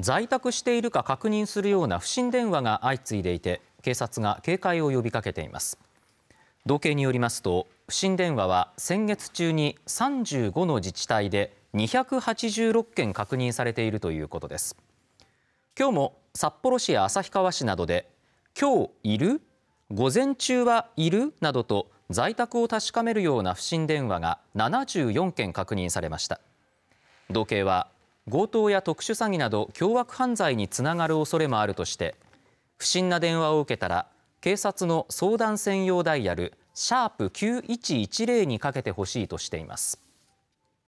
在宅しているか確認するような不審電話が相次いでいて警察が警戒を呼びかけています同計によりますと不審電話は先月中に35の自治体で286件確認されているということです今日も札幌市や旭川市などで今日いる午前中はいるなどと在宅を確かめるような不審電話が74件確認されました統計は強盗や特殊詐欺など凶悪犯罪につながる恐れもあるとして不審な電話を受けたら警察の相談専用ダイヤル #9110 にかけてほしいとしています。